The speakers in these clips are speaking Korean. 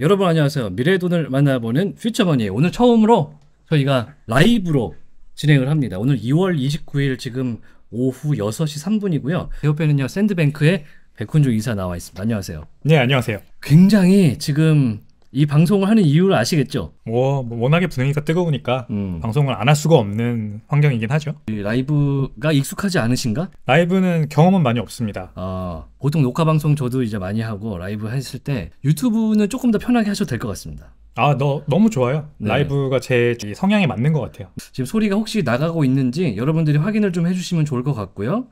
여러분 안녕하세요. 미래의 돈을 만나보는 퓨처머니 오늘 처음으로 저희가 라이브로 진행을 합니다. 오늘 2월 29일 지금 오후 6시 3분이고요. 제 옆에는요 샌드뱅크의 백훈주 이사 나와 있습니다. 안녕하세요. 네 안녕하세요. 굉장히 지금 이 방송을 하는 이유를 아시겠죠? 뭐, 뭐 워낙에 분위기가 뜨거우니까 음. 방송을 안 할 수가 없는 환경이긴 하죠. 라이브가 익숙하지 않으신가? 라이브는 경험은 많이 없습니다. 아, 보통 녹화 방송 저도 이제 많이 하고 라이브 했을 때 유튜브는 조금 더 편하게 하셔도 될 것 같습니다. 아, 너, 너무 좋아요. 네. 라이브가 제 성향에 맞는 것 같아요. 지금 소리가 혹시 나가고 있는지 여러분들이 확인을 좀 해주시면 좋을 것 같고요.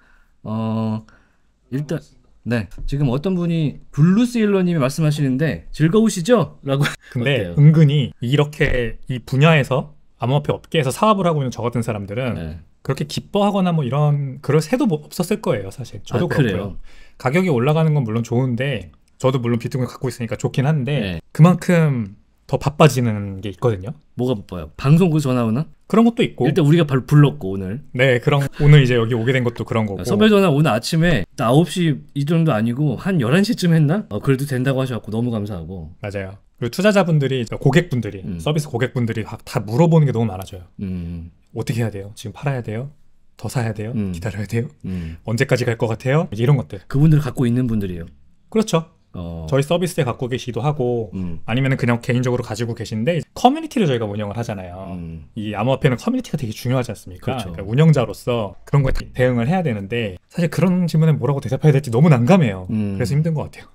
어, 일단 네, 지금 어떤 분이 블루스 일러님이 말씀하시는데 즐거우시죠? 라고. 근데 은근히 이렇게 이 분야에서 암호화폐 업계에서 사업을 하고 있는 저 같은 사람들은 네. 그렇게 기뻐하거나 뭐 이런 그럴 새도 뭐 없었을 거예요, 사실. 저도 아, 그렇고요. 그래요? 가격이 올라가는 건 물론 좋은데 저도 물론 비트코인 갖고 있으니까 좋긴 한데 네. 그만큼 더 바빠지는 게 있거든요. 뭐가 바빠요? 방송국 그 전화 오나? 그런 것도 있고. 일단 우리가 바로 불렀고 오늘. 네, 그런 오늘 이제 여기 오게 된 것도 그런 거고. 섭외 전화 오늘 아침에 9시 이 정도 아니고 한 11시쯤 했나? 어, 그래도 된다고 하셔갖고 너무 감사하고. 맞아요. 그리고 투자자분들이 고객분들이 음. 서비스 고객분들이 다 물어보는 게 너무 많아져요. 음. 어떻게 해야 돼요? 지금 팔아야 돼요? 더 사야 돼요? 음. 기다려야 돼요? 음. 언제까지 갈 것 같아요? 이런 것들. 그분들 갖고 있는 분들이에요. 그렇죠. 어. 저희 서비스에 갖고 계시기도 하고 음. 아니면 그냥 개인적으로 가지고 계신데 커뮤니티를 저희가 운영을 하잖아요. 음. 이 암호화폐는 커뮤니티가 되게 중요하지 않습니까? 그렇죠. 그러니까 운영자로서 그런 거에 대응을 해야 되는데 사실 그런 질문에 뭐라고 대답해야 될지 너무 난감해요. 음. 그래서 힘든 것 같아요.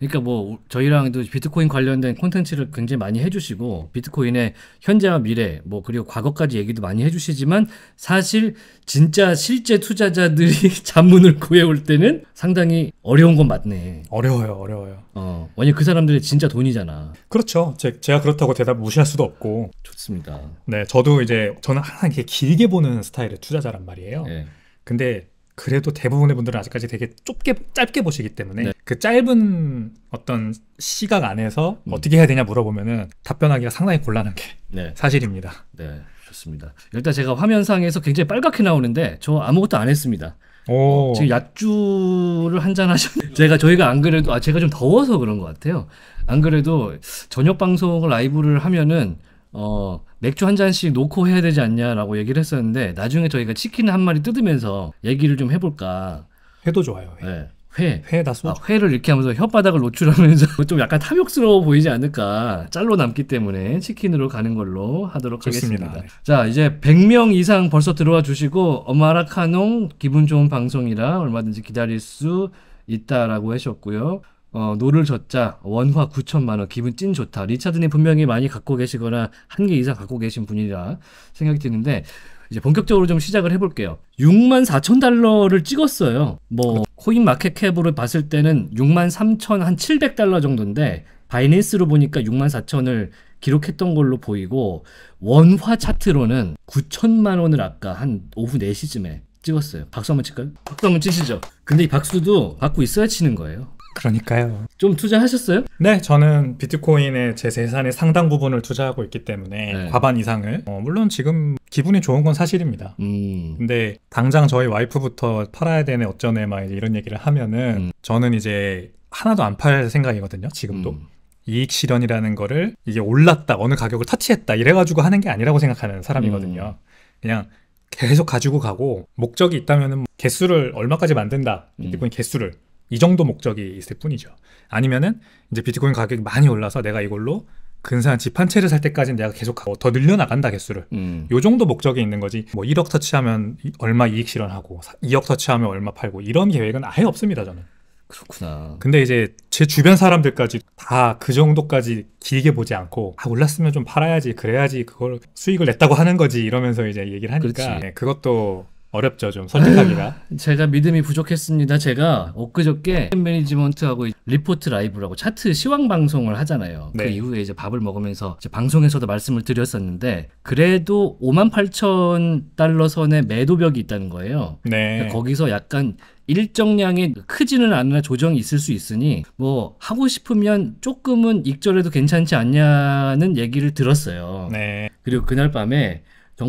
그러니까 뭐 저희랑도 비트코인 관련된 콘텐츠를 굉장히 많이 해주시고 비트코인의 현재와 미래 뭐 그리고 과거까지 얘기도 많이 해주시지만 사실 진짜 실제 투자자들이 잔문을 구해올 때는 상당히 어려운 건 맞네. 어려워요, 어려워요. 어, 왜냐 그 사람들이 진짜 돈이잖아. 그렇죠. 제, 제가 그렇다고 대답 무시할 수도 없고. 좋습니다. 네, 저도 이제 저는 항상 이렇게 길게 보는 스타일의 투자자란 말이에요. 네. 근데 그래도 대부분의 분들은 아직까지 되게 좁게 짧게 보시기 때문에 네. 그 짧은 어떤 시각 안에서 음. 어떻게 해야 되냐 물어보면은 답변하기가 상당히 곤란한 게 네. 사실입니다. 네, 좋습니다. 일단 제가 화면상에서 굉장히 빨갛게 나오는데 저 아무것도 안 했습니다. 어, 지금 약주를 한잔 하셨는데 제가 저희가 안 그래도 아 제가 좀 더워서 그런 것 같아요. 안 그래도 저녁 방송을 라이브를 하면은 어, 맥주 한 잔씩 놓고 해야 되지 않냐라고 얘기를 했었는데 나중에 저희가 치킨 한 마리 뜯으면서 얘기를 좀 해볼까. 회도 좋아요. 회. 네. 회. 회다 소. 아, 회를 이렇게 하면서 혓바닥을 노출하면서 좀 약간 탐욕스러워 보이지 않을까. 짤로 남기 때문에 치킨으로 가는 걸로 하도록 좋습니다. 하겠습니다. 자, 이제 100명 이상 벌써 들어와 주시고 어마라카농 기분 좋은 방송이라 얼마든지 기다릴 수 있다라고 하셨고요. 어, 노를 젓자 원화 9천만 원 기분 찐 좋다. 리차드님 분명히 많이 갖고 계시거나 한 개 이상 갖고 계신 분이라 생각이 드는데 이제 본격적으로 좀 시작을 해볼게요. 6만 4천 달러를 찍었어요. 뭐 코인 마켓캡으로 봤을 때는 6만 3천 한 700달러 정도인데 바이낸스로 보니까 6만 4천을 기록했던 걸로 보이고 원화 차트로는 9천만 원을 아까 한 오후 4시쯤에 찍었어요. 박수 한 번 칠까요? 박수 한번 치시죠. 근데 이 박수도 받고 있어야 치는 거예요. 그러니까요. 좀 투자하셨어요? 네, 저는 비트코인의 제 재산의 상당 부분을 투자하고 있기 때문에 네. 과반 이상을 어, 물론 지금 기분이 좋은 건 사실입니다. 음. 근데 당장 저희 와이프부터 팔아야 되네 어쩌네 막 이런 얘기를 하면은 음. 저는 이제 하나도 안 팔 생각이거든요. 지금도. 음. 이익 실현이라는 거를 이게 올랐다 어느 가격을 터치했다 이래가지고 하는 게 아니라고 생각하는 사람이거든요. 음. 그냥 계속 가지고 가고 목적이 있다면은 뭐 개수를 얼마까지 만든다 비트코인 음. 개수를 이 정도 목적이 있을 뿐이죠. 아니면은 이제 비트코인 가격이 많이 올라서 내가 이걸로 근사한 집 한 채를 살 때까지는 내가 계속 하고 더 늘려나간다 개수를 음. 요 정도 목적이 있는 거지 뭐 1억 터치하면 얼마 이익 실현하고 2억 터치하면 얼마 팔고 이런 계획은 아예 없습니다 저는 그렇구나 근데 이제 제 주변 사람들까지 다 그 정도까지 길게 보지 않고 아 올랐으면 좀 팔아야지 그래야지 그걸 수익을 냈다고 하는 거지 이러면서 이제 얘기를 하니까 네, 그것도 어렵죠 좀 선택하기가 제가 믿음이 부족했습니다 제가 엊그저께 매니지먼트하고 리포트 라이브라고 차트 시황 방송을 하잖아요 그 네. 그 이후에 이제 밥을 먹으면서 이제 방송에서도 말씀을 드렸었는데 그래도 5만 8천 달러 선의 매도벽이 있다는 거예요 네. 그러니까 거기서 약간 일정량의 크지는 않으나 조정이 있을 수 있으니 뭐 하고 싶으면 조금은 익절해도 괜찮지 않냐는 얘기를 들었어요 네. 그리고 그날 밤에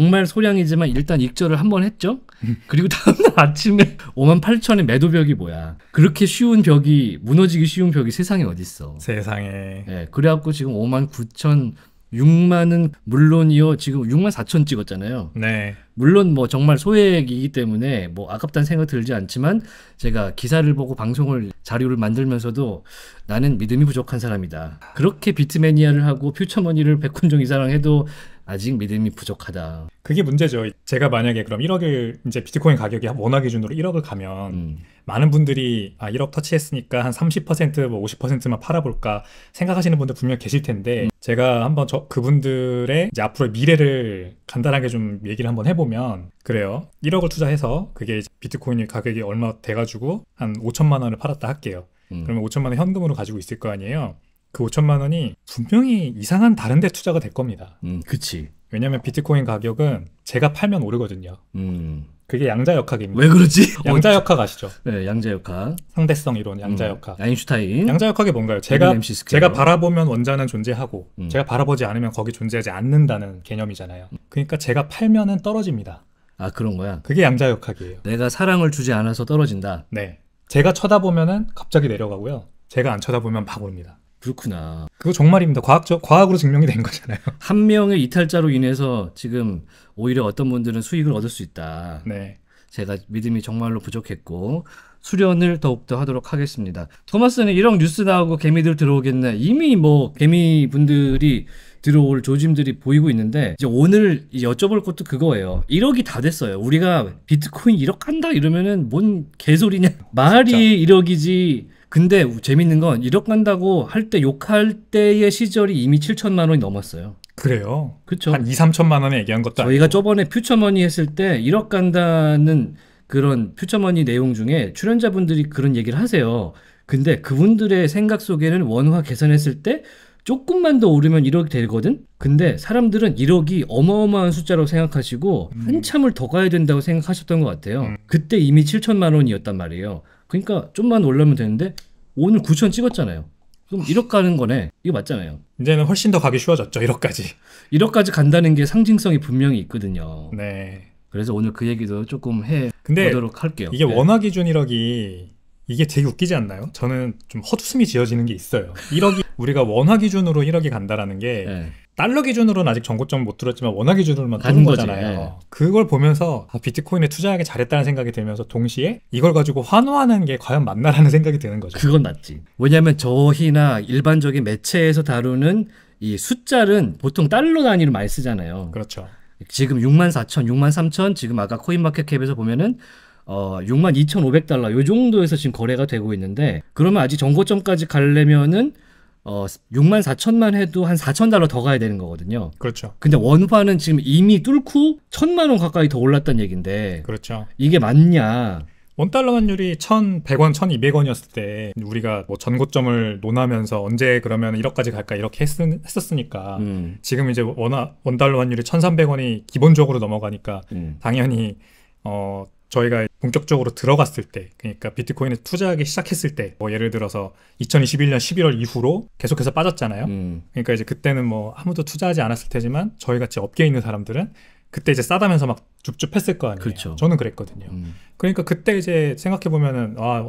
정말 소량이지만 일단 익절을 한 번 했죠. 그리고 다음날 아침에 5만 8천의 매도벽이 뭐야. 그렇게 쉬운 벽이 무너지기 쉬운 벽이 세상에 어딨어. 세상에. 예, 그래갖고 지금 5만 9천 6만은 물론이요. 지금 6만 4천 찍었잖아요. 네. 물론 뭐 정말 소액이기 때문에 뭐 아깝다는 생각 들지 않지만 제가 기사를 보고 방송을 자료를 만들면서도 나는 믿음이 부족한 사람이다. 그렇게 비트매니아를 하고 퓨처머니를 백훈종 이사랑 해도 아직 믿음이 부족하다. 그게 문제죠. 제가 만약에 그럼 1억을 이제 비트코인 가격이 원화 기준으로 1억을 가면 음. 많은 분들이 아 1억 터치했으니까 한 30%뭐 50%만 팔아볼까 생각하시는 분들 분명 계실 텐데 음. 제가 한번 저 그분들의 이제 앞으로의 미래를 간단하게 좀 얘기를 한번 해보면 그래요. 1억을 투자해서 그게 비트코인 가격이 얼마 돼가지고 한 5천만 원을 팔았다 할게요. 음. 그러면 5천만 원 현금으로 가지고 있을 거 아니에요. 그 5천만 원이 분명히 이상한 다른 데 투자가 될 겁니다. 음, 그치. 왜냐면 비트코인 가격은 제가 팔면 오르거든요. 음. 그게 양자역학입니다. 왜 그러지? 양자역학 아시죠? 네, 양자역학. 상대성 이론, 양자역학. 음, 아인슈타인. 양자역학이 뭔가요? 제가 제가 바라보면 원자는 존재하고 음. 제가 바라보지 않으면 거기 존재하지 않는다는 개념이잖아요. 음. 그러니까 제가 팔면은 떨어집니다. 아 그런 거야. 그게 양자역학이에요. 내가 사랑을 주지 않아서 떨어진다. 네. 제가 쳐다보면은 갑자기 내려가고요. 제가 안 쳐다보면 막 오릅니다. 그렇구나. 그거 정말입니다. 과학적 과학으로 증명이 된 거잖아요. 한 명의 이탈자로 인해서 지금 오히려 어떤 분들은 수익을 얻을 수 있다. 네. 제가 믿음이 정말로 부족했고 수련을 더욱더 하도록 하겠습니다. 토마스는 이런 뉴스 나오고 개미들 들어오겠네. 이미 뭐 개미 분들이 들어올 조짐들이 보이고 있는데 이제 오늘 여쭤볼 것도 그거예요. 1억이 다 됐어요. 우리가 비트코인 1억 한다 이러면은 뭔 개소리냐. 말이 1억이지 근데 재밌는 건 1억 간다고 할 때 욕할 때의 시절이 이미 7천만 원이 넘었어요. 그래요. 그렇죠. 한 2, 3천만 원에 얘기한 것도 저희가 아니고. 저번에 퓨처머니 했을 때 1억 간다는 그런 퓨처머니 내용 중에 출연자분들이 그런 얘기를 하세요. 근데 그분들의 생각 속에는 원화 계산했을 때 조금만 더 오르면 1억이 되거든? 근데 사람들은 1억이 어마어마한 숫자로 생각하시고 음. 한참을 더 가야 된다고 생각하셨던 것 같아요. 음. 그때 이미 7천만 원이었단 말이에요. 그러니까 좀만 올려면 되는데 오늘 9천 찍었잖아요. 그럼 1억 가는 거네. 이거 맞잖아요. 이제는 훨씬 더 가기 쉬워졌죠. 1억까지. 1억까지 간다는 게 상징성이 분명히 있거든요. 네. 그래서 오늘 그 얘기도 조금 해 보도록 할게요. 이게 네. 원화 기준 1억이 이게 되게 웃기지 않나요? 저는 좀 헛웃음이 지어지는 게 있어요. 1억이 우리가 원화 기준으로 1억이 간다라는 게 네. 달러 기준으로는 아직 정고점 못 들었지만 원화 기준으로만 들은 거잖아요. 네. 그걸 보면서 아, 비트코인에 투자하기 잘했다는 생각이 들면서 동시에 이걸 가지고 환호하는 게 과연 맞나라는 생각이 드는 거죠. 그건 맞지. 왜냐하면 저희나 일반적인 매체에서 다루는 이 숫자는 보통 달러 단위로 많이 쓰잖아요. 그렇죠. 지금 6만 4천, 6만 3천, 지금 아까 코인마켓캡에서 보면은 어, 6만 2,500달러 요 정도에서 지금 거래가 되고 있는데 그러면 아직 정고점까지 가려면은 어 6만 4천만 해도 한 4천 달러 더 가야 되는 거거든요. 그렇죠. 근데 원화는 지금 이미 뚫고 천만 원 가까이 더 올랐다는 얘긴데. 그렇죠. 이게 맞냐? 원달러 환율이 1,100원, 1,200원이었을 때 우리가 뭐 전고점을 논하면서 언제 그러면 1억까지 갈까 이렇게 했, 었으니까 음. 지금 이제 원화, 원달러 환율이 1,300원이 기본적으로 넘어가니까 음. 당연히 어 저희가 본격적으로 들어갔을 때, 그러니까 비트코인에 투자하기 시작했을 때, 뭐 예를 들어서 2021년 11월 이후로 계속해서 빠졌잖아요. 음. 그러니까 이제 그때는 뭐 아무도 투자하지 않았을 테지만 저희 같이 업계에 있는 사람들은 그때 이제 싸다면서 막 줍줍했을 거 아니에요. 그렇죠. 저는 그랬거든요. 음. 그러니까 그때 이제 생각해 보면은 아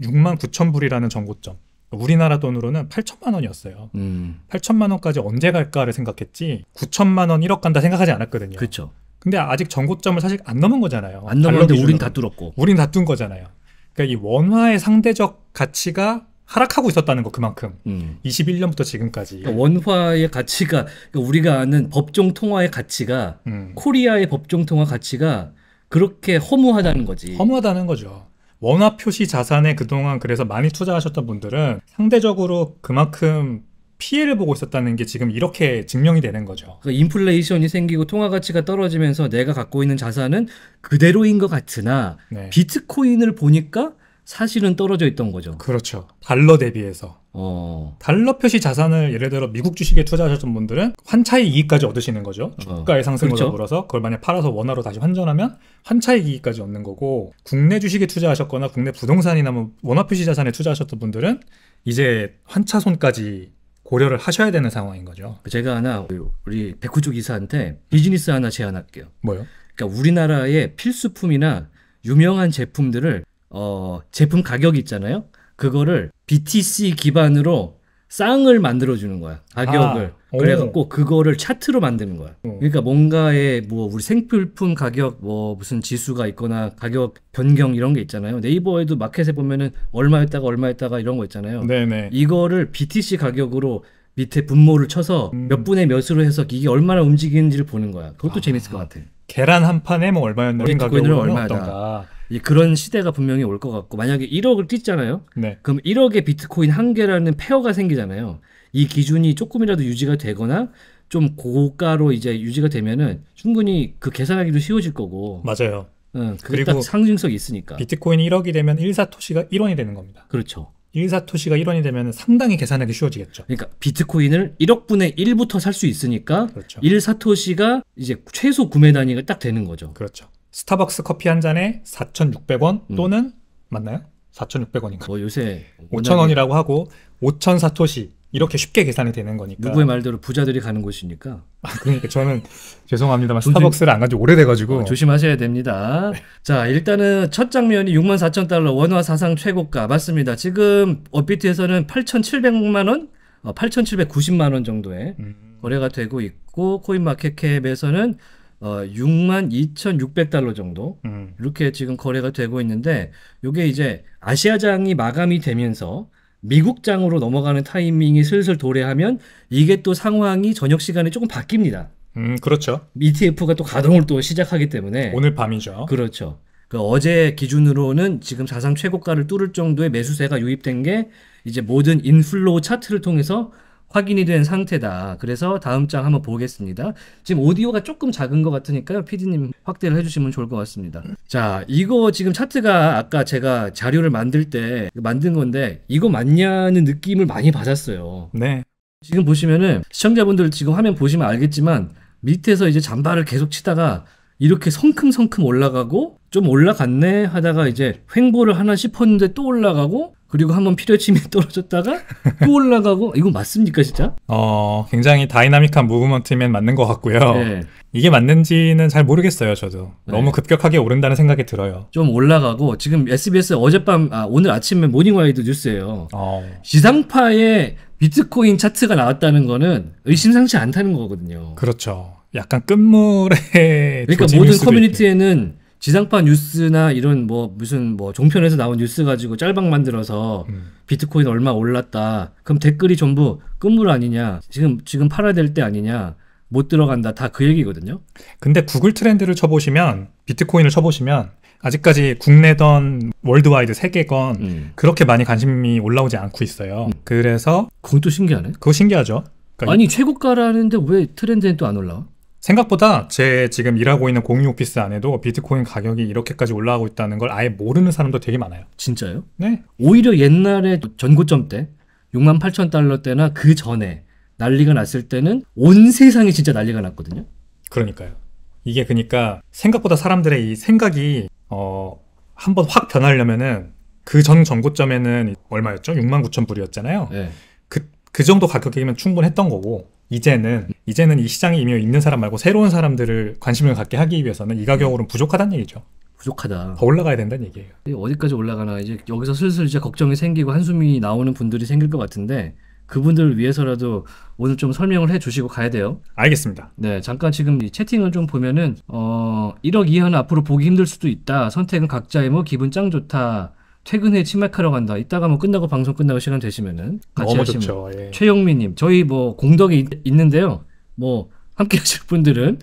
6, 만 9천 불이라는 전고점 우리나라 돈으로는 8천만 원이었어요. 음. 8천만 원까지 언제 갈까를 생각했지 9천만 원 1억 간다 생각하지 않았거든요. 그렇죠. 근데 아직 전고점을 사실 안 넘은 거잖아요. 안 넘었는데 우린 다 뚫었고. 우린 다 뚫은 거잖아요. 그러니까 이 원화의 상대적 가치가 하락하고 있었다는 거 그만큼 음. 21년부터 지금까지 그러니까 원화의 가치가 그러니까 우리가 아는 법정 통화의 가치가 음. 코리아의 법정 통화 가치가 그렇게 허무하다는 거지. 허무하다는 거죠. 원화 표시 자산에 그동안 그래서 많이 투자하셨던 분들은 상대적으로 그만큼 피해를 보고 있었다는 게 지금 이렇게 증명이 되는 거죠. 그러니까 인플레이션이 생기고 통화 가치가 떨어지면서 내가 갖고 있는 자산은 그대로인 것 같으나 네. 비트코인을 보니까 사실은 떨어져 있던 거죠. 그렇죠. 달러 대비해서. 어. 달러 표시 자산을 예를 들어 미국 주식에 투자하셨던 분들은 환차익 이익까지 얻으시는 거죠. 어. 주가의 상승을 그렇죠. 불어서 그걸 만약 팔아서 원화로 다시 환전하면 환차익 이익까지 얻는 거고 국내 주식에 투자하셨거나 국내 부동산이나 뭐 원화 표시 자산에 투자하셨던 분들은 이제 환차손까지 고려를 하셔야 되는 상황인 거죠. 제가 하나 우리 백호조 기사한테 비즈니스 하나 제안할게요. 뭐요? 그러니까 우리나라의 필수품이나 유명한 제품들을 어 제품 가격 있잖아요. 그거를 BTC 기반으로 쌍을 만들어 주는 거야. 가격을. 아. 그래갖고 그거를 차트로 만드는 거야. 어. 그러니까 뭔가의 뭐 우리 생필품 가격 뭐 무슨 지수가 있거나 가격 변경 이런 게 있잖아요. 네이버에도 마켓에 보면은 얼마였다가 얼마였다가 이런 거 있잖아요. 네네. 이거를 BTC 가격으로 밑에 분모를 쳐서 음. 몇 분의 몇으로 해서 이게 얼마나 움직이는지를 보는 거야. 그것도 아, 재밌을 것 같아. 계란 한 판에 뭐 얼마였나 비트코으로 얼마다. 그런 시대가 분명히 올 것 같고 만약에 1억을 뛰잖아요. 네. 그럼 1억의 비트코인 한 개라는 페어가 생기잖아요. 이 기준이 조금이라도 유지가 되거나 좀 고가로 이제 유지가 되면은 충분히 그 계산하기도 쉬워질 거고. 맞아요. 응, 그게 리고딱 상징성이 있으니까. 비트코인이 1억이 되면 1사토시가 1원이 되는 겁니다. 그렇죠. 1사토시가 1원이 되면 상당히 계산하기 쉬워지겠죠. 그러니까 비트코인을 1억분의 1부터 살 수 있으니까 그렇죠. 1사토시가 이제 최소 구매 단위가 딱 되는 거죠. 그렇죠. 스타벅스 커피 한 잔에 4,600원 음. 또는 맞나요? 4,600원인가? 뭐 요새 5,000원이라고 하고 5,000사토시 이렇게 쉽게 계산이 되는 거니까. 누구의 말대로 부자들이 가는 곳이니까. 아, 그러니까 저는 죄송합니다만 스타벅스를 안 간지 오래돼가지고 어, 조심하셔야 됩니다. 네. 자 일단은 첫 장면이 6만 4천 달러 원화 사상 최고가 맞습니다. 지금 업비트에서는 8,700만 원, 어, 8,790만 원정도에 음. 거래가 되고 있고 코인마켓캡에서는 어, 6만 2,600달러 정도 음. 이렇게 지금 거래가 되고 있는데 이게 이제 아시아장이 마감이 되면서 미국장으로 넘어가는 타이밍이 슬슬 도래하면 이게 또 상황이 저녁 시간에 조금 바뀝니다. 음, 그렇죠. ETF가 또 가동을 또 시작하기 때문에 오늘 밤이죠. 그렇죠. 그 어제 기준으로는 지금 사상 최고가를 뚫을 정도의 매수세가 유입된 게 이제 모든 인플로 차트를 통해서 확인이 된 상태다. 그래서 다음 장 한번 보겠습니다. 지금 오디오가 조금 작은 것 같으니까요. PD님 확대를 해주시면 좋을 것 같습니다. 자, 이거 지금 차트가 아까 제가 자료를 만들 때 만든 건데 이거 맞냐는 느낌을 많이 받았어요. 네. 지금 보시면은 시청자분들 지금 화면 보시면 알겠지만 밑에서 이제 잠바를 계속 치다가 이렇게 성큼성큼 올라가고 좀 올라갔네 하다가 이제 횡보를 하나 싶었는데 또 올라가고 그리고 한번 필요침이 떨어졌다가 또 올라가고 이거 맞습니까 진짜? 어 굉장히 다이나믹한 무브먼트면 맞는 것 같고요. 네. 이게 맞는지는 잘 모르겠어요 저도 네. 너무 급격하게 오른다는 생각이 들어요. 좀 올라가고 지금 SBS 어젯밤 아 오늘 아침에 모닝와이드 뉴스예요. 어. 지상파의 비트코인 차트가 나왔다는 거는 의심상치 않다는 거거든요. 그렇죠. 약간 끝물에 그러니까 모든 커뮤니티에는 있고. 지상파 뉴스나 이런 뭐 무슨 뭐 종편에서 나온 뉴스 가지고 짤방 만들어서 음. 비트코인 얼마 올랐다. 그럼 댓글이 전부 끝물 아니냐. 지금 지금 팔아야 될 때 아니냐. 못 들어간다. 다 그 얘기거든요. 근데 구글 트렌드를 쳐보시면 비트코인을 쳐보시면 아직까지 국내던 월드와이드 세계건 음. 그렇게 많이 관심이 올라오지 않고 있어요. 음. 그래서 그것도 신기하네. 그거 신기하죠. 그러니까 아니 최고가라는데 왜 트렌드엔 또 안 올라와? 생각보다 제 지금 일하고 있는 공유 오피스 안에도 비트코인 가격이 이렇게까지 올라가고 있다는 걸 아예 모르는 사람도 되게 많아요. 진짜요? 네. 오히려 옛날에 전고점 때 6만 8천 달러 때나 그 전에 난리가 났을 때는 온 세상이 진짜 난리가 났거든요. 그러니까요. 이게 그러니까 생각보다 사람들의 이 생각이 어 한번 확 변하려면은 그 전 전고점에는 얼마였죠? 6만 9천 불이었잖아요. 네. 그, 그 정도 가격이면 충분했던 거고 이제는 이제는 이 시장에 이미 있는 사람 말고 새로운 사람들을 관심을 갖게 하기 위해서는 이 가격으로는 부족하다는 얘기죠. 부족하다. 더 올라가야 된다는 얘기예요. 어디까지 올라가나 이제 여기서 슬슬 이제 걱정이 생기고 한숨이 나오는 분들이 생길 것 같은데 그분들을 위해서라도 오늘 좀 설명을 해 주시고 가야 돼요. 알겠습니다. 네, 잠깐 지금 채팅을 좀 보면은 어 1억 이하는 앞으로 보기 힘들 수도 있다. 선택은 각자의 뭐 기분 짱 좋다. 퇴근 후에 치맥하러 간다. 이따가 뭐 끝나고 방송 끝나고 시간 되시면은 같이 하시면 좋죠. 예. 최영민님 저희 뭐 공덕이 있는데요. 뭐 함께 하실 분들은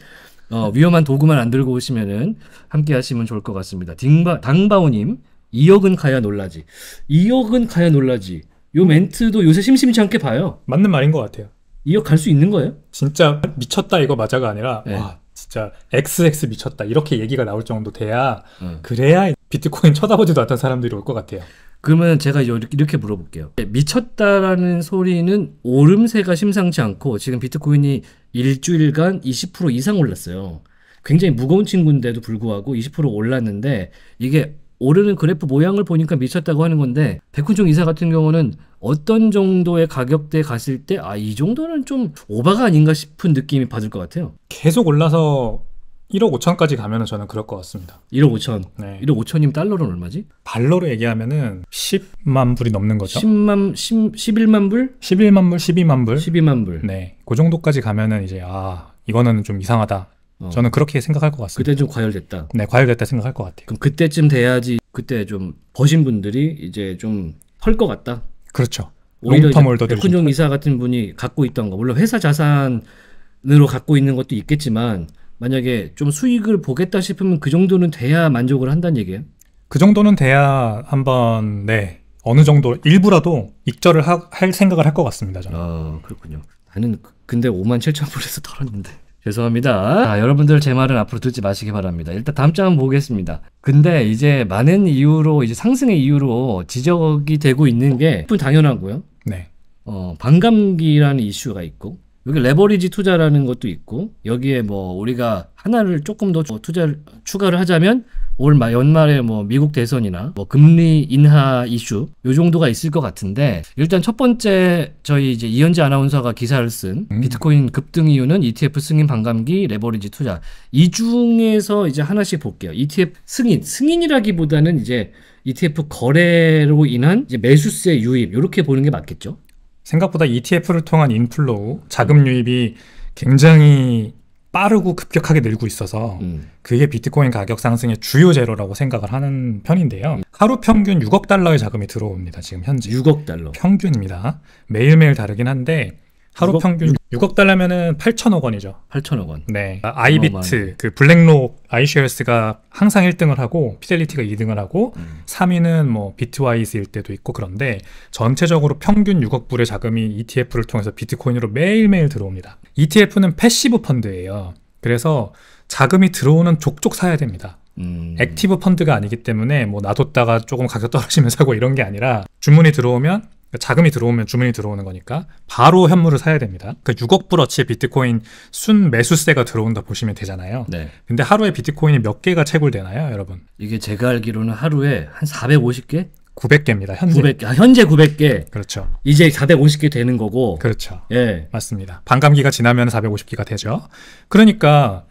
어, 위험한 도구만 안 들고 오시면은 함께 하시면 좋을 것 같습니다. 딩바, 당바오님, 2억은 가야 놀라지. 2억은 가야 놀라지. 요 멘트도 요새 심심치 않게 봐요. 맞는 말인 것 같아요. 2억 갈 수 있는 거예요? 진짜 미쳤다 이거 맞아가 아니라, 네. 와, 진짜 XX 미쳤다. 이렇게 얘기가 나올 정도 돼야, 음. 그래야 비트코인 쳐다보지도 않던 사람들이 올 것 같아요. 그러면 제가 이렇게 물어볼게요. 미쳤다라는 소리는 오름세가 심상치 않고 지금 비트코인이 일주일간 20% 이상 올랐어요. 굉장히 무거운 친구인데도 불구하고 20% 올랐는데 이게 오르는 그래프 모양을 보니까 미쳤다고 하는 건데 백훈종 이사 같은 경우는 어떤 정도의 가격대에 갔을 때 아 이 정도는 좀 오바가 아닌가 싶은 느낌이 받을 것 같아요. 계속 올라서 1억 5천까지 가면 저는 그럴 것 같습니다. 1억 5천. 네. 1억 5천이면 달러로는 얼마지? 달러로 얘기하면은 10만 불이 넘는 거죠. 10만 10, 11만 불? 11만 불, 12만 불. 12만 불. 네. 그 정도까지 가면은 이제 아, 이거는 좀 이상하다. 어. 저는 그렇게 생각할 것 같습니다. 그때 좀 과열됐다. 네, 과열됐다 생각할 것 같아요. 그럼 그때쯤 돼야지 그때 좀 버신 분들이 이제 좀헐것 같다. 그렇죠. 오히려 백훈종 이사 같은 분이 갖고 있던 거 물론 회사 자산으로 갖고 있는 것도 있겠지만 만약에 좀 수익을 보겠다 싶으면 그 정도는 돼야 만족을 한다는 얘기예요? 그 정도는 돼야 한번 네 어느 정도 일부라도 익절을 하, 할 생각을 할 것 같습니다. 저는. 아 그렇군요. 나는 그, 근데 5만 7천 불에서 털었는데 죄송합니다. 자, 여러분들 제 말은 앞으로 듣지 마시기 바랍니다. 일단 다음 장 보겠습니다. 근데 이제 많은 이유로 이제 상승의 이유로 지적이 되고 있는 게 네. 당연하고요. 네. 어 반감기라는 이슈가 있고 여기 레버리지 투자라는 것도 있고 여기에 뭐 우리가 하나를 조금 더 투자를 추가를 하자면 올 연말에 뭐 미국 대선이나 뭐 금리 인하 이슈 요 정도가 있을 것 같은데 일단 첫 번째 저희 이제 이현지 아나운서가 기사를 쓴 음. 비트코인 급등 이유는 ETF 승인 반감기 레버리지 투자 이 중에서 이제 하나씩 볼게요. ETF 승인 승인이라기보다는 이제 ETF 거래로 인한 매수세 유입 이렇게 보는 게 맞겠죠? 생각보다 ETF를 통한 인플로우, 자금 유입이 굉장히 빠르고 급격하게 늘고 있어서 음. 그게 비트코인 가격 상승의 주요 재료라고 생각을 하는 편인데요. 음. 하루 평균 6억 달러의 자금이 들어옵니다. 지금 현재. 6억 달러. 평균입니다. 매일매일 다르긴 한데 하루 6억? 평균 6억 달러면은 8천억 원이죠. 8천억 원. 네. 그러니까 아이비트 그 블랙록 아이쉐어스가 항상 1등을 하고 피델리티가 2등을 하고 음. 3위는 뭐 비트와이즈일 때도 있고 그런데 전체적으로 평균 6억 불의 자금이 ETF를 통해서 비트코인으로 매일매일 들어옵니다. ETF는 패시브 펀드예요. 그래서 자금이 들어오는 족족 사야 됩니다. 음. 액티브 펀드가 아니기 때문에 뭐 놔뒀다가 조금 가격 떨어지면 사고 이런 게 아니라 주문이 들어오면 그러니까 자금이 들어오면 주문이 들어오는 거니까 바로 현물을 사야 됩니다. 그러니까 6억 불어치의 비트코인 순 매수세가 들어온다 보시면 되잖아요. 네. 근데 하루에 비트코인이 몇 개가 채굴되나요, 여러분? 이게 제가 알기로는 하루에 한 450개? 900개입니다. 현재 900개. 아, 현재 900개. 그렇죠. 이제 450개 되는 거고. 그렇죠. 예. 맞습니다. 반감기가 지나면 4 5 0개가 되죠. 그러니까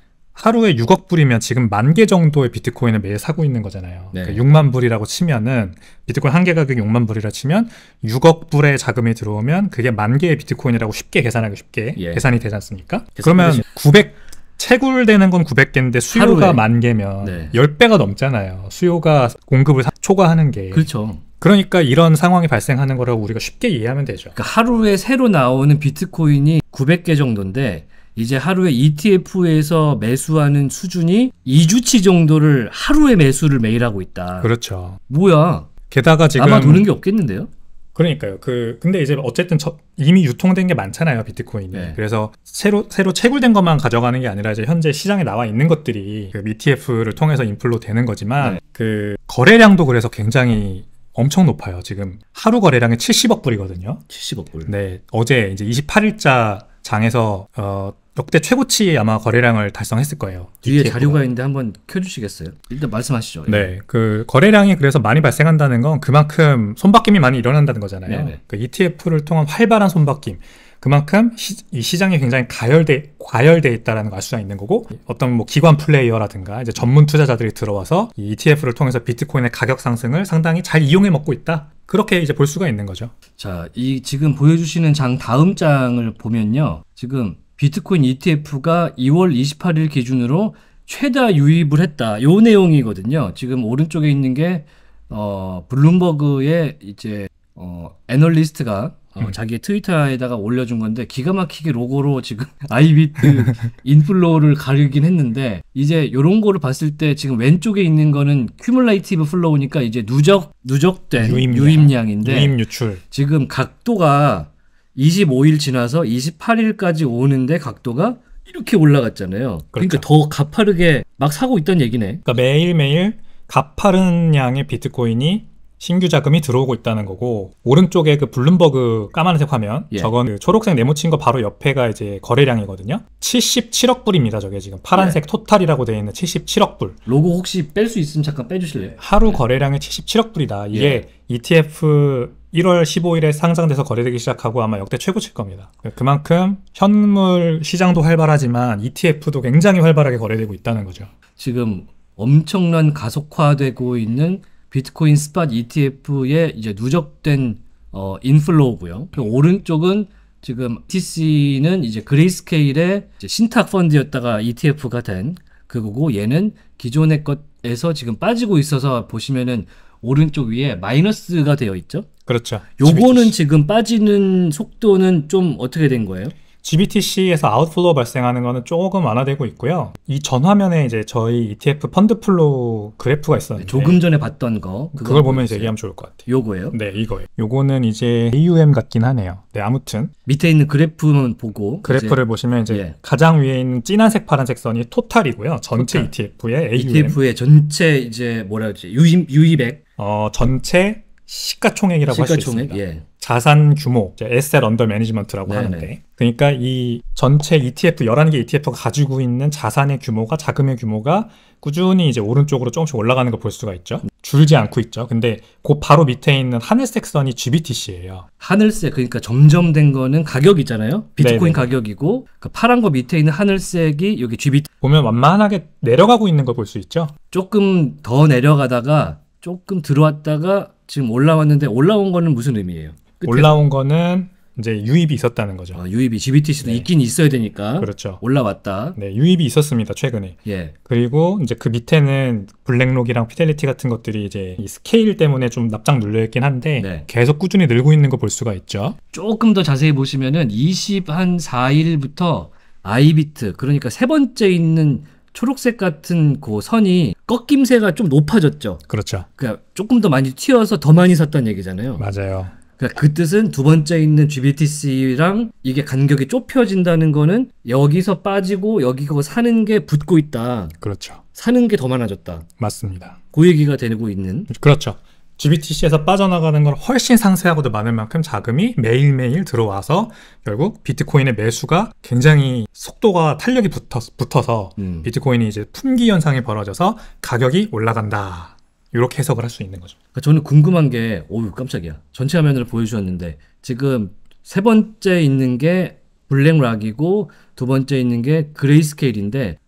하루에 6억 불이면 지금 만 개 정도의 비트코인을 매일 사고 있는 거잖아요. 네. 그러니까 6만 불이라고 치면은 비트코인 한 개가격 6만 불이라 치면 6억 불의 자금이 들어오면 그게 만 개의 비트코인이라고 쉽게 계산하기 쉽게 예. 계산이 되지 않습니까? 그러면 되시... 900 채굴되는 건 900개인데 수요가 만 개면 네. 10배가 넘잖아요. 수요가 공급을 초과하는 게. 그렇죠. 그러니까 이런 상황이 발생하는 거라고 우리가 쉽게 이해하면 되죠. 그러니까 하루에 새로 나오는 비트코인이 900개 정도인데 이제 하루에 ETF에서 매수하는 수준이 2주치 정도를 하루에 매수를 매일 하고 있다. 그렇죠. 뭐야? 게다가 지금 아마 도는 게 없겠는데요? 그러니까요. 그 근데 이제 어쨌든 저, 이미 유통된 게 많잖아요, 비트코인이. 네. 그래서 새로 새로 채굴된 것만 가져가는 게 아니라 이제 현재 시장에 나와 있는 것들이 그 ETF를 통해서 인플로 되는 거지만 네. 그 거래량도 그래서 굉장히 엄청 높아요. 지금 하루 거래량이 70억 불이거든요. 70억 불. 네. 어제 이제 28일자 장에서 어 역대 최고치의 아마 거래량을 달성했을 거예요. 뒤에 ETF가. 자료가 있는데 한번 켜주시겠어요? 일단 말씀하시죠. 예. 네, 그 거래량이 그래서 많이 발생한다는 건 그만큼 손바뀜이 많이 일어난다는 거잖아요. 네네. 그 ETF를 통한 활발한 손바뀜. 그만큼 시, 이 시장이 굉장히 가열돼 가열돼 있다라는 걸 알 수가 있는 거고 어떤 뭐 기관 플레이어라든가 이제 전문 투자자들이 들어와서 이 ETF를 통해서 비트코인의 가격 상승을 상당히 잘 이용해 먹고 있다. 그렇게 이제 볼 수가 있는 거죠. 자, 이 지금 보여주시는 장 다음 장을 보면요. 지금 비트코인 ETF가 2월 28일 기준으로 최다 유입을 했다. 요 내용이거든요. 지금 오른쪽에 있는 게 어, 블룸버그의 이제 어, 애널리스트가 어, 음. 자기의 트위터에다가 올려준 건데 기가 막히게 로고로 지금 아이비트 인플로우를 가리긴 했는데 이제 요런 거를 봤을 때 지금 왼쪽에 있는 거는 큐뮬레이티브 플로우니까 이제 누적 누적된 유입량. 인데 유입 유출 지금 각도가 25일 지나서 28일까지 오는데 각도가 이렇게 올라갔잖아요. 그러니까 그렇죠. 그러니까 더 가파르게 막 사고 있다는 얘기네. 그러니까 매일매일 가파른 양의 비트코인이 신규 자금이 들어오고 있다는 거고 오른쪽에 그 블룸버그 까만색 화면 예. 저건 그 초록색 네모친 거 바로 옆에가 이제 거래량이거든요 77억 불입니다 저게 지금 파란색 예. 토탈이라고 되어 있는 77억 불 로고 혹시 뺄 수 있으면 잠깐 빼주실래요? 하루 예. 거래량이 77억 불이다 이게 예. ETF 1월 15일에 상장돼서 거래되기 시작하고 아마 역대 최고치일 겁니다. 그만큼 현물 시장도 활발하지만 ETF도 굉장히 활발하게 거래되고 있다는 거죠. 지금 엄청난 가속화되고 있는 비트코인 스팟 ETF에 이제 누적된 어, 인플로우고요. 그 오른쪽은 지금 TC는 이제 그레이스케일의 이제 신탁 펀드였다가 ETF가 된 그거고 얘는 기존의 것에서 지금 빠지고 있어서 보시면은 오른쪽 위에 마이너스가 되어 있죠. 그렇죠. 요거는 GBTC. 지금 빠지는 속도는 좀 어떻게 된 거예요? GBTC에서 아웃플로 발생하는 거는 조금 완화되고 있고요. 이 전 화면에 이제 저희 ETF 펀드 플로 그래프가 네, 있었는데 조금 전에 봤던 거 그걸 보면 이제 얘기하면 좋을 것 같아요. 요거예요? 네, 이거예요. 요거는 이제 AUM 같긴 하네요. 네, 아무튼 밑에 있는 그래프만 보고 그래프를 이제, 보시면 이제 예. 가장 위에 있는 진한색 파란색 선이 토탈이고요. 전체 토탈. ETF의 AUM. ETF의 전체 이제 뭐라 그러지? 유입 유입액 어, 전체 시가총액이라고 시가총액? 할수 있습니다. 예. 자산 규모, 에셋 언더 매니지먼트라고 네네. 하는데, 그러니까 이 전체 ETF 11개 ETF가 가지고 있는 자산의 규모가 자금의 규모가 꾸준히 이제 오른쪽으로 조금씩 올라가는 걸 볼 수가 있죠. 줄지 않고 있죠. 근데 그 바로 밑에 있는 하늘색 선이 GBTC예요. 하늘색 그러니까 점점된 거는 가격이잖아요. 비트코인 네네. 가격이고 그 파란 거 밑에 있는 하늘색이 여기 GBT 보면 완만하게 내려가고 있는 걸 볼 수 있죠. 조금 더 내려가다가 조금 들어왔다가 지금 올라왔는데 올라온 거는 무슨 의미예요? 끝에서? 올라온 거는 이제 유입이 있었다는 거죠. 아, 유입이 GBTC도 네. 있긴 있어야 되니까. 그렇죠. 올라왔다. 네, 유입이 있었습니다 최근에. 예. 그리고 이제 그 밑에는 블랙록이랑 피델리티 같은 것들이 이제 스케일 때문에 좀 납작 눌려 있긴 한데 네. 계속 꾸준히 늘고 있는 거 볼 수가 있죠. 조금 더 자세히 보시면은 20 한 4일부터 아이비트 그러니까 세 번째 있는 초록색 같은 그 선이 꺾임새가 좀 높아졌죠. 그렇죠. 그러니까 조금 더 많이 튀어서 더 많이 샀다는 얘기잖아요. 맞아요. 그러니까 그 뜻은 두 번째 있는 GBTC랑 이게 간격이 좁혀진다는 거는 여기서 빠지고 여기서 사는 게 붙고 있다. 그렇죠. 사는 게 더 많아졌다. 맞습니다. 그 얘기가 되고 있는. 그렇죠. GBTC에서 빠져나가는 걸 훨씬 상세하고도 많을 만큼 자금이 매일매일 들어와서 결국 비트코인의 매수가 굉장히 속도가 탄력이 붙어, 서 음. 비트코인이 이제 품귀 현상이 벌어져서 가격이 올라간다. 이렇게 해석을 할 수 있는 거죠. 그러니까 저는 궁금한 게, 오우, 깜짝이야. 전체 화면을 보여주셨는데, 지금 세 번째 있는 게 블랙락이고 두 번째 있는 게 그레이스케일인데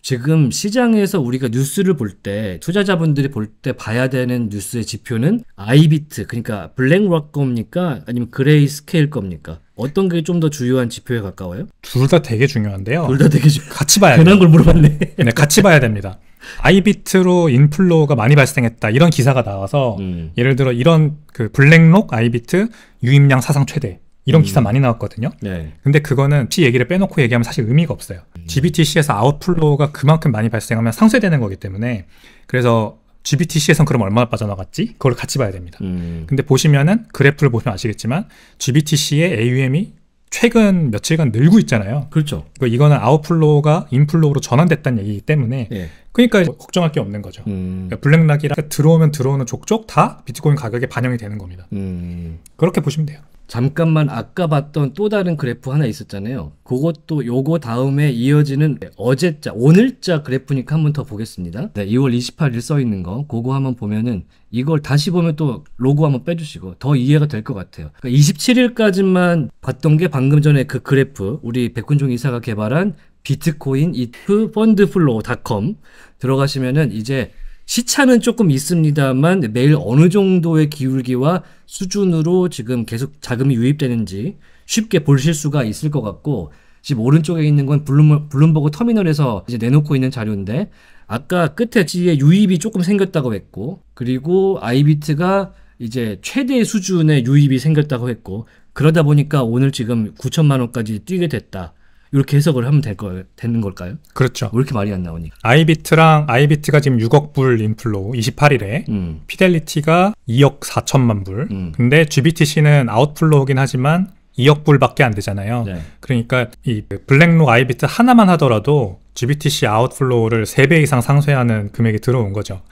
지금 시장에서 우리가 뉴스를 볼 때 투자자분들이 볼 때 봐야 되는 뉴스의 지표는 아이비트 그러니까 블랙락 겁니까 아니면 그레이스케일 겁니까 어떤 게 좀 더 중요한 지표에 가까워요? 둘 다 되게 중요한데요. 둘 다 되게 중... 같이 봐야 돼요. 변한 걸 물어봤네. 네, 같이 봐야 됩니다. 아이비트로 인플로우가 많이 발생했다 이런 기사가 나와서 음. 예를 들어 이런 그 블랙록 아이비트 유입량 사상 최대 이런 음. 기사 많이 나왔거든요. 네. 근데 그거는 P 얘기를 빼놓고 얘기하면 사실 의미가 없어요. 음. GBTC에서 아웃플로우가 그만큼 많이 발생하면 상쇄되는 거기 때문에 그래서 GBTC에선 그럼 얼마나 빠져나갔지? 그걸 같이 봐야 됩니다. 음. 근데 보시면은 그래프를 보면 시 아시겠지만 GBTC의 AUM이 최근 며칠간 늘고 있잖아요. 그렇죠. 그러니까 이거는 아웃플로우가 인플로우로 전환됐다는 얘기이기 때문에 예. 그러니까 걱정할 게 없는 거죠. 음. 그러니까 블랙락이랑 그러니까 들어오면 들어오는 족족 다 비트코인 가격에 반영이 되는 겁니다. 음. 그렇게 보시면 돼요. 잠깐만 아까 봤던 또 다른 그래프 하나 있었잖아요. 그것도 요거 다음에 이어지는 어제자 오늘자 그래프니까 한번 더 보겠습니다. 네, 2월 28일 써 있는 거 그거 한번 보면은 이걸 다시 보면 또 로고 한번 빼주시고 더 이해가 될 것 같아요. 그러니까 27일까지만 봤던 게 방금 전에 그 그래프 우리 백훈종 이사가 개발한 비트코인 이프 펀드플로우닷컴 들어가시면은 이제 시차는 조금 있습니다만 매일 어느 정도의 기울기와 수준으로 지금 계속 자금이 유입되는지 쉽게 보실 수가 있을 것 같고 지금 오른쪽에 있는 건 블룸, 블룸버그 터미널에서 이제 내놓고 있는 자료인데 아까 끝에 지에 유입이 조금 생겼다고 했고 그리고 아이비트가 이제 최대 수준의 유입이 생겼다고 했고 그러다 보니까 오늘 지금 9천만 원까지 뛰게 됐다. 이렇게 해석을 하면 될 거, 되는 걸까요? 그렇죠. 왜 이렇게 말이 안 나오니? 아이비트랑 아이비트가 지금 6억 불 인플로 28일에 음. 피델리티가 2억 4천만 불. 음. 근데 GBTC는 아웃플로우긴 하지만 2억 불밖에 안 되잖아요. 네. 그러니까 이 블랙록 아이비트 하나만 하더라도 GBTC 아웃플로우를 3배 이상 상쇄하는 금액이 들어온 거죠.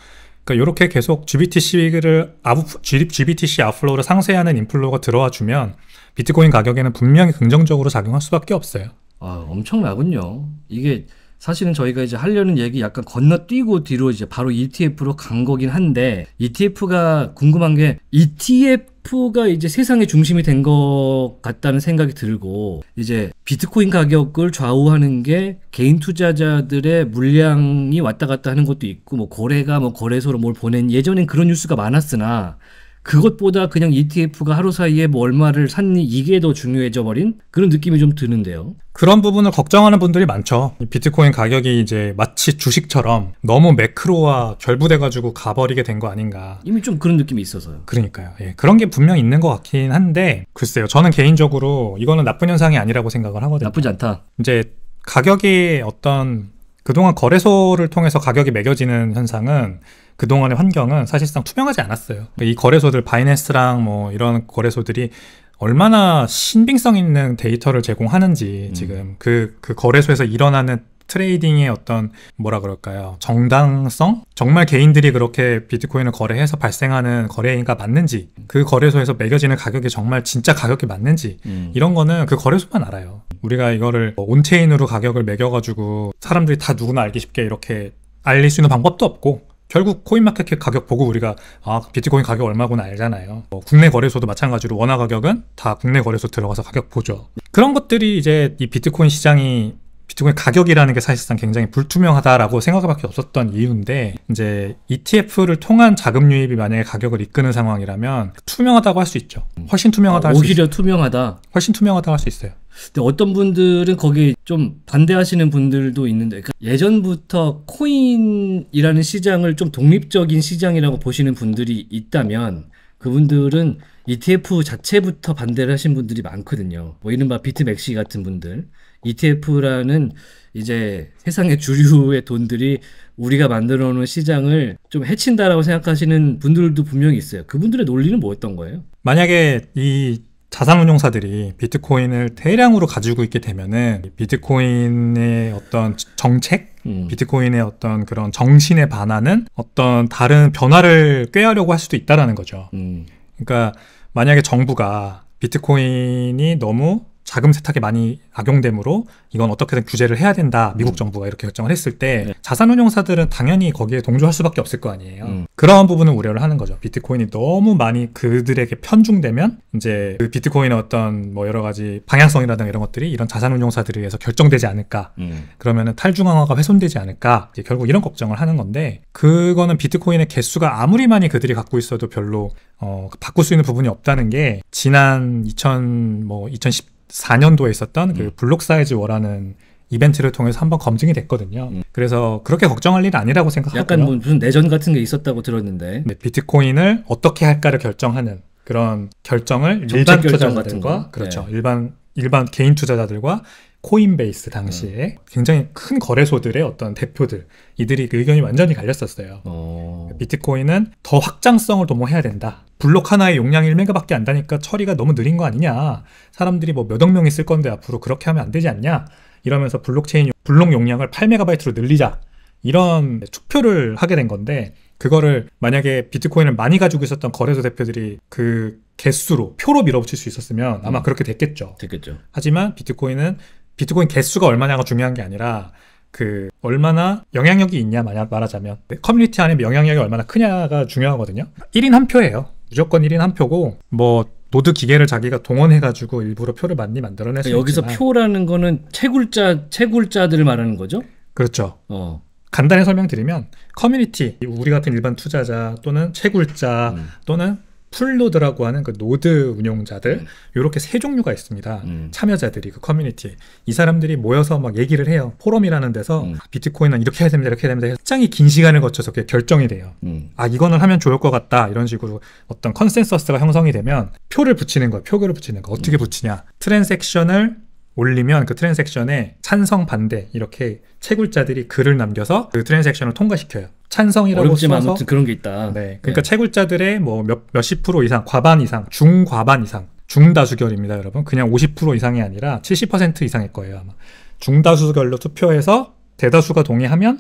그러니까 이렇게 계속 GBTC를 아웃, GBTC 아웃플로우를 상쇄하는 인플로우가 들어와 주면 비트코인 가격에는 분명히 긍정적으로 작용할 수밖에 없어요. 아, 엄청나군요. 이게 사실은 저희가 이제 하려는 얘기 약간 건너뛰고 뒤로 이제 바로 ETF로 간 거긴 한데 ETF가 궁금한 게 ETF 크립토가 이제 세상의 중심이 된 것 같다는 생각이 들고 이제 비트코인 가격을 좌우하는 게 개인 투자자들의 물량이 왔다 갔다 하는 것도 있고 뭐 거래가 뭐 거래소로 뭘 보낸 예전엔 그런 뉴스가 많았으나 그것보다 그냥 ETF가 하루 사이에 뭐 얼마를 샀니 이게 더 중요해져 버린 그런 느낌이 좀 드는데요. 그런 부분을 걱정하는 분들이 많죠. 비트코인 가격이 이제 마치 주식처럼 너무 매크로와 결부돼가지고 가버리게 된 거 아닌가. 이미 좀 그런 느낌이 있어서요. 그러니까요. 예, 그런 게 분명 있는 것 같긴 한데 글쎄요. 저는 개인적으로 이거는 나쁜 현상이 아니라고 생각을 하거든요. 나쁘지 않다. 이제 가격이 어떤 그동안 거래소를 통해서 가격이 매겨지는 현상은 그동안의 환경은 사실상 투명하지 않았어요. 그러니까 이 거래소들 바이낸스랑 뭐 이런 거래소들이 얼마나 신빙성 있는 데이터를 제공하는지 음. 지금 그, 그 거래소에서 일어나는 트레이딩의 어떤 뭐라 그럴까요 정당성 정말 개인들이 그렇게 비트코인을 거래해서 발생하는 거래인가 맞는지 그 거래소에서 매겨지는 가격이 정말 진짜 가격이 맞는지 음. 이런 거는 그 거래소만 알아요 우리가 이거를 온체인으로 가격을 매겨가지고 사람들이 다 누구나 알기 쉽게 이렇게 알릴 수 있는 방법도 없고 결국 코인마켓캡 가격 보고 우리가 아 비트코인 가격 얼마구나 알잖아요 뭐 국내 거래소도 마찬가지로 원화 가격은 다 국내 거래소 들어가서 가격 보죠 그런 것들이 이제 이 비트코인 시장이 비트코인 가격이라는 게 사실상 굉장히 불투명하다라고 생각밖에 없었던 이유인데 이제 ETF를 통한 자금 유입이 만약에 가격을 이끄는 상황이라면 투명하다고 할 수 있죠. 훨씬 투명하다 아, 할수 오히려 있 투명하다. 훨씬 투명하다 고할 수 있어요. 근데 어떤 분들은 거기 좀 반대하시는 분들도 있는데 그러니까 예전부터 코인이라는 시장을 좀 독립적인 시장이라고 보시는 분들이 있다면 그분들은 ETF 자체부터 반대를 하신 분들이 많거든요. 뭐 이른바 비트맥시 같은 분들. ETF라는 이제 세상의 주류의 돈들이 우리가 만들어 놓은 시장을 좀 해친다라고 생각하시는 분들도 분명히 있어요. 그분들의 논리는 뭐였던 거예요? 만약에 이 자산운용사들이 비트코인을 대량으로 가지고 있게 되면은 비트코인의 어떤 정책, 음. 비트코인의 어떤 그런 정신에 반하는 어떤 다른 변화를 꾀하려고 할 수도 있다라는 거죠. 음. 그러니까 만약에 정부가 비트코인이 너무 자금 세탁에 많이 악용되므로 이건 어떻게든 규제를 해야 된다. 음. 미국 정부가 이렇게 결정을 했을 때 네. 자산운용사들은 당연히 거기에 동조할 수밖에 없을 거 아니에요. 음. 그러한 부분은 우려를 하는 거죠. 비트코인이 너무 많이 그들에게 편중되면 이제 그 비트코인의 어떤 뭐 여러 가지 방향성이라든가 이런 것들이 이런 자산운용사들에 의해서 결정되지 않을까. 음. 그러면은 탈중앙화가 훼손되지 않을까. 결국 이런 걱정을 하는 건데 그거는 비트코인의 개수가 아무리 많이 그들이 갖고 있어도 별로 어, 바꿀 수 있는 부분이 없다는 게 지난 2000뭐2010 2004년도에 있었던 그 음. 블록 사이즈 워라는 이벤트를 통해서 한번 검증이 됐거든요. 음. 그래서 그렇게 걱정할 일은 아니라고 생각하고요. 약간 뭐 무슨 내전 같은 게 있었다고 들었는데. 네, 비트코인을 어떻게 할까를 결정하는 그런 결정을 일반 결정 같은 거. 그렇죠. 네. 일반 일반 개인 투자자들과 코인베이스 당시에 음. 굉장히 큰 거래소들의 어떤 대표들 이들이 그 의견이 완전히 갈렸었어요. 오. 어. 비트코인은 더 확장성을 도모해야 된다. 블록 하나의 용량이 1메가밖에 안 되니까 처리가 너무 느린 거 아니냐. 사람들이 뭐 몇 억 명이 쓸 건데 앞으로 그렇게 하면 안 되지 않냐. 이러면서 블록체인 블록 용량을 8메가바이트로 늘리자. 이런 투표를 하게 된 건데 그거를 만약에 비트코인을 많이 가지고 있었던 거래소 대표들이 그 개수로 표로 밀어붙일 수 있었으면 아마 음. 그렇게 됐겠죠. 됐겠죠. 하지만 비트코인은 비트코인 개수가 얼마냐가 중요한 게 아니라 그 얼마나 영향력이 있냐 말하자면 네, 커뮤니티 안에 영향력이 얼마나 크냐가 중요하거든요. 1인 한 표예요. 무조건 1인 한 표고 뭐 노드 기계를 자기가 동원해가지고 일부러 표를 많이 만들어낼 수 그러니까 여기서 있지만. 표라는 거는 채굴자 채굴자들을 말하는 거죠? 그렇죠. 어. 간단히 설명드리면 커뮤니티 우리 같은 일반 투자자 또는 채굴자 음. 또는 풀노드라고 하는 그 노드 운영자들 이렇게 음. 세 종류가 있습니다. 음. 참여자들이 그 커뮤니티 이 사람들이 모여서 막 얘기를 해요. 포럼이라는 데서 음. 아, 비트코인은 이렇게 해야 됩니다, 이렇게 해야 됩니다. 굉장히 긴 시간을 거쳐서 그게 결정이 돼요. 음. 아 이거는 하면 좋을 것 같다 이런 식으로 어떤 컨센서스가 형성이 되면 표를 붙이는 거예요. 표결을 붙이는 거 어떻게 음. 붙이냐 트랜섹션을 올리면 그트랜섹션에 찬성 반대 이렇게 채굴자들이 글을 남겨서 그트랜섹션을 통과시켜요. 찬성이라고 어렵지만 써 아무튼 그런 게 있다. 네, 네. 그러니까 네. 채굴자들의 뭐 몇 몇십 프로 이상, 과반 이상, 중과반 이상, 중다수결입니다, 여러분. 그냥 50% 이상이 아니라 70% 이상일 거예요 아마. 중다수결로 투표해서 대다수가 동의하면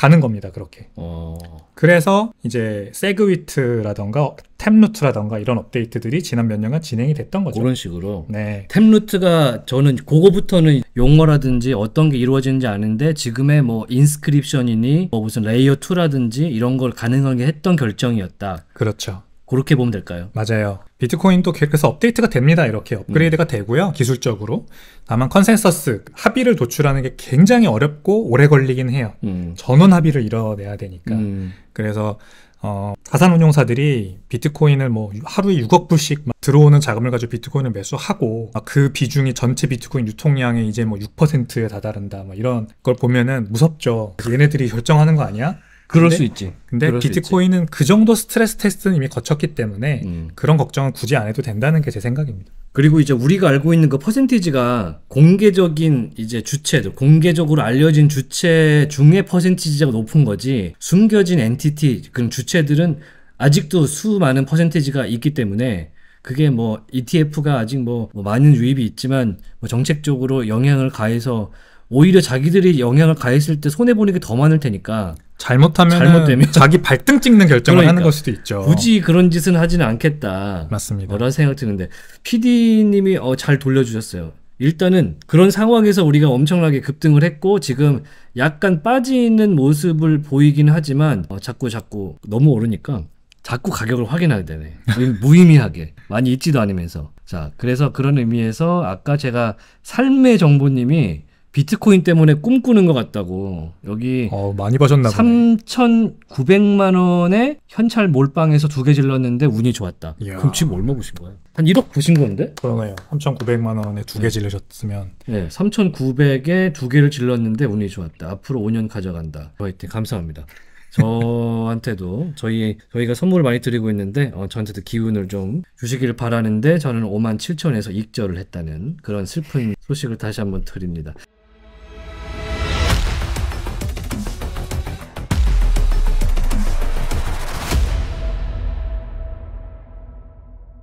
가는 겁니다. 그렇게. 어... 그래서 이제 세그위트라던가 템루트라던가 이런 업데이트들이 지난 몇 년간 진행이 됐던 거죠. 그런 식으로. 네. 템루트가 저는 그거부터는 용어라든지 어떤 게 이루어지는지 아는데 지금의 뭐 인스크립션이니 뭐 무슨 레이어 2라든지 이런 걸 가능하게 했던 결정이었다. 그렇죠. 그렇게 보면 될까요? 맞아요. 비트코인도 계속해서 업데이트가 됩니다. 이렇게 업그레이드가 음. 되고요. 기술적으로. 다만 컨센서스, 합의를 도출하는 게 굉장히 어렵고 오래 걸리긴 해요. 음. 전원 합의를 이뤄내야 되니까. 음. 그래서 어, 자산운용사들이 비트코인을 뭐 하루에 6억 불씩 들어오는 자금을 가지고 비트코인을 매수하고 그 비중이 전체 비트코인 유통량의 이제 뭐 6%에 다다른다 뭐 이런 걸 보면은 무섭죠. 얘네들이 결정하는 거 아니야? 그럴 근데, 수 있지. 근데 비트코인은 그 정도 스트레스 테스트는 이미 거쳤기 때문에 음. 그런 걱정은 굳이 안 해도 된다는 게 제 생각입니다. 그리고 이제 우리가 알고 있는 그 퍼센티지가 공개적인 이제 주체들, 공개적으로 알려진 주체 중에 퍼센티지가 높은 거지 숨겨진 엔티티, 그럼 주체들은 아직도 수많은 퍼센티지가 있기 때문에 그게 뭐 ETF가 아직 뭐, 뭐 많은 유입이 있지만 뭐 정책적으로 영향을 가해서 오히려 자기들이 영향을 가했을 때 손해 보는 게 더 많을 테니까 잘못하면 자기 발등 찍는 결정을 그러니까. 하는 걸 수도 있죠. 굳이 그런 짓은 하지는 않겠다. 맞습니다. 라는 생각 드는데 PD님이 어, 잘 돌려주셨어요. 일단은 그런 상황에서 우리가 엄청나게 급등을 했고 지금 약간 빠지는 모습을 보이긴 하지만 어, 자꾸 자꾸 너무 오르니까 자꾸 가격을 확인하게 되네. 무의미하게 많이 있지도 않으면서 자 그래서 그런 의미에서 아까 제가 삶의 정보님이 비트코인 때문에 꿈꾸는 것 같다고 여기 어, 많이 버셨나 봐. 네 3,900만 원에 현찰 몰빵해서 두 개 질렀는데 운이 좋았다. 이야. 그럼 지금 얼마 보신 거예요? 한 1억 보신 건데? 그러네요. 3,900만 원에 두개 네. 질르셨으면 네, 3,900에 두 개를 질렀는데 운이 좋았다. 앞으로 5년 가져간다. 화이팅. 감사합니다. 저한테도 저희 저희가 선물을 많이 드리고 있는데 어, 저한테도 기운을 좀 주시기를 바라는데 저는 5만 7천에서 익절을 했다는 그런 슬픈 소식을 다시 한번 드립니다.